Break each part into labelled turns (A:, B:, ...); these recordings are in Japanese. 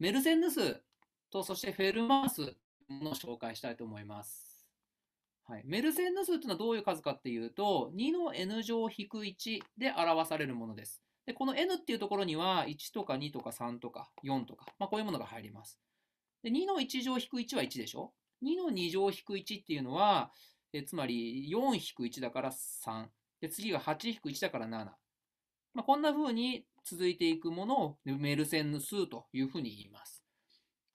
A: メルセンヌスとそしてフェルマースの紹介したいと思います。はい、メルセンヌ数というのはどういう数かというと、2の n 乗引く -1 で表されるものです。で、この n っていうところには、1とか2とか3とか4とか、まあ、こういうものが入ります。で、2の1乗引く -1 は1でしょ ?2 の2乗引 -1 っていうのは、えつまり4-1だから3。で、次が8-1だから7。まあ、こんな風に続いていくものをメルセンヌ数という風に言います。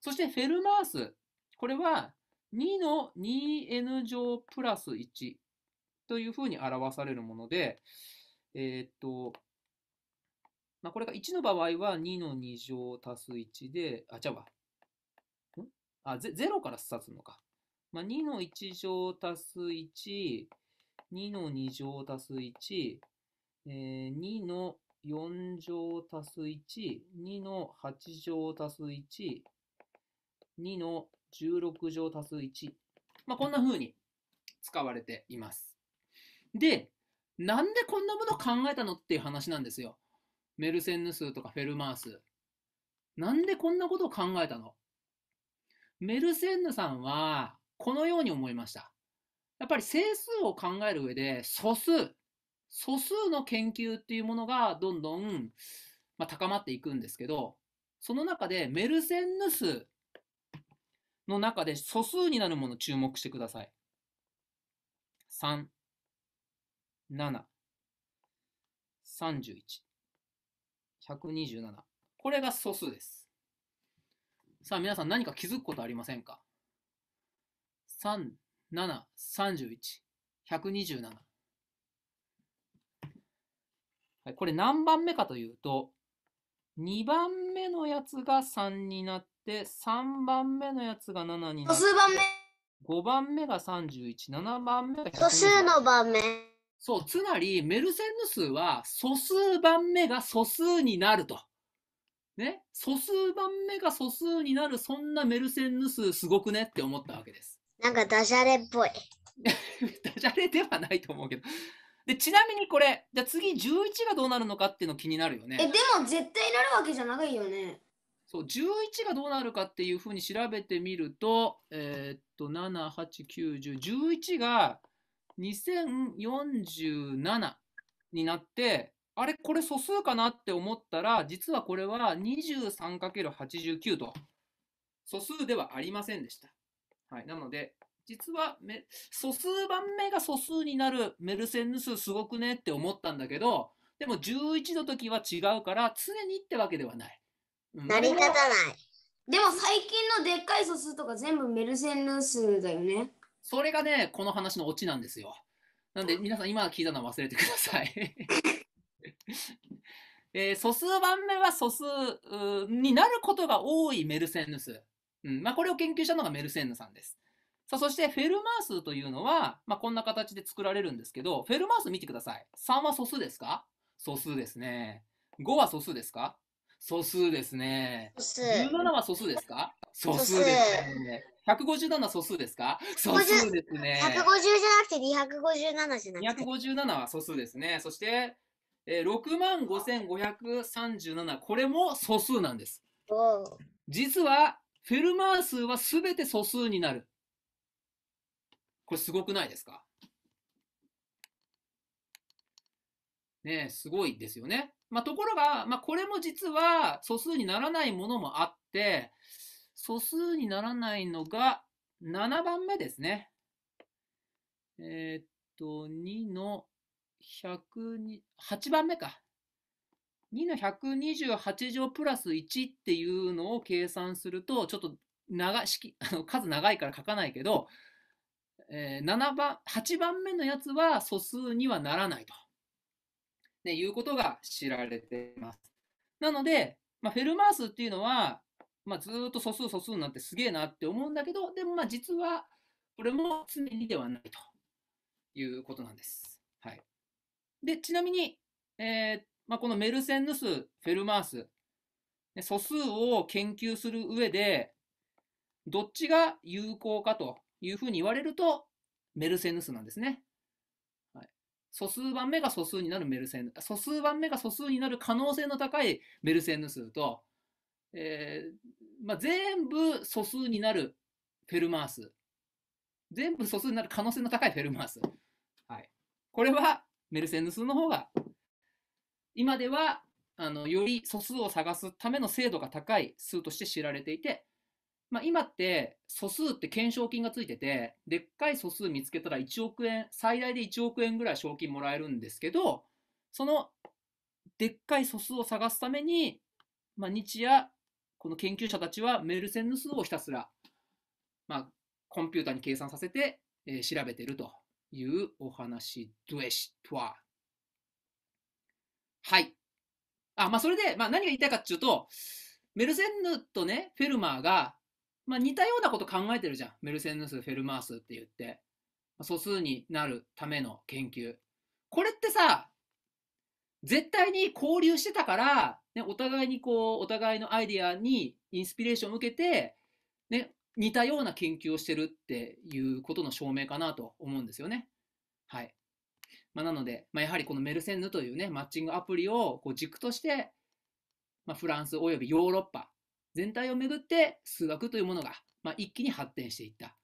A: そしてフェルマース。これは2の 2n 乗プラス1という風に表されるもので、えー、っと、まあ、これが1の場合は2の2乗足す1で、あ、じゃうんあ、0からすさすのか。まあ、2の1乗足す1、2の2乗足す1、えー、2の4乗足す1、2の8乗足す1、2の16乗足す1。まあ、こんな風に使われています。で、なんでこんなもの考えたのっていう話なんですよ。メルセンヌ数とかフェルマー数。なんでこんなことを考えたのメルセンヌさんは、このように思いました。やっぱり整数を考える上で、素数、素数の研究っていうものがどんどん、まあ、高まっていくんですけど、その中でメルセンヌスの中で素数になるもの注目してください。3、7、31、127。これが素数です。さあ皆さん何か気づくことありませんか ?3、7、31、127。これ何番目かというと、2番目のやつが3になって、3番目のやつが7になって、素数番目5番目が31、7番目が2素数の番目。そう、つまり、メルセンヌ数は素数番目が素数になると。ね、素数番目が素数になる、そんなメルセンヌ数すごくねって思ったわけです。なんかダジャレっぽい。ダジャレではないと思うけど。で、ちなみにこれ、じゃあ次11がどうなるのかっていうの気になるよね。え、でも絶対なるわけじゃないよね。そう、11がどうなるかっていうふうに調べてみると、えー、っと、7、8、9、10、11が2047になって、あれ、これ素数かなって思ったら、実はこれは 23×89 と、素数ではありませんでした。はい、なので、実は素数番目が素数になるメルセンヌ数すごくねって思ったんだけど、でも11の時は違うから常にってわけではない。な成り立たない。でも最近のでっかい素数とか全部メルセンヌ数だよね。それがね、この話のオチなんですよ。なんで皆さん今聞いたのは忘れてください。えー、素数番目は素数になることが多いメルセンヌ数。うんまあ、これを研究したのがメルセンヌさんです。さあ、そしてフェルマー数というのは、まあ、こんな形で作られるんですけど、フェルマー数見てください。3は素数ですか素数ですね。5は素数ですか素数ですね。17は素数ですか素数ですね。157素数ですか素数ですね。150じゃなくて257じゃなくて。257は素数ですね。そして、えー、65,537。これも素数なんです。実は、フェルマー数はすべて素数になる。これすごくないですかねすごいですよね。まあ、ところが、まあ、これも実は素数にならないものもあって、素数にならないのが7番目ですね。えー、っと、2の108番目か。2の128乗プラス1っていうのを計算すると、ちょっと長式あの数長いから書かないけど、えー、7番、8番目のやつは素数にはならないと、ね、いうことが知られています。なので、まあ、フェルマースっていうのは、まあ、ずっと素数素数になってすげえなって思うんだけど、でもまあ実はこれも常にではないということなんです。はい、でちなみに、えー、まあ、このメルセンヌス、フェルマース、素数を研究する上で、どっちが有効かというふうに言われると、メルセヌスなんですね。はい、素数番目が素数になるメルセヌス、素数番目が素数になる可能性の高いメルセヌスと、えー、まあ、全部素数になるフェルマース。全部素数になる可能性の高いフェルマース。はい、これはメルセヌスの方が、今ではあのより素数を探すための精度が高い数として知られていて、まあ、今って素数って懸賞金がついてて、でっかい素数見つけたら1億円、最大で1億円ぐらい賞金もらえるんですけど、そのでっかい素数を探すために、まあ、日夜、この研究者たちはメルセンヌ数をひたすら、まあ、コンピューターに計算させて、えー、調べてるというお話でした。はい。あ、まあ、それで、まあ、何が言いたいかっていうと、メルセンヌとね、フェルマーがまあ、似たようなこと考えてるじゃん。メルセンヌス・フェルマースって言って。素数になるための研究。これってさ、絶対に交流してたから、ね、お互いにこう、お互いのアイディアにインスピレーションを受けて、ね、似たような研究をしてるっていうことの証明かなと思うんですよね。はい。まあ、なので、まあ、やはりこのメルセンヌというね、マッチングアプリをこう軸として、まあ、フランスおよびヨーロッパ全体をめぐって数学というものが、まあ、一気に発展していった。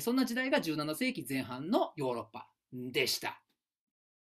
A: そんな時代が17世紀前半のヨーロッパでした。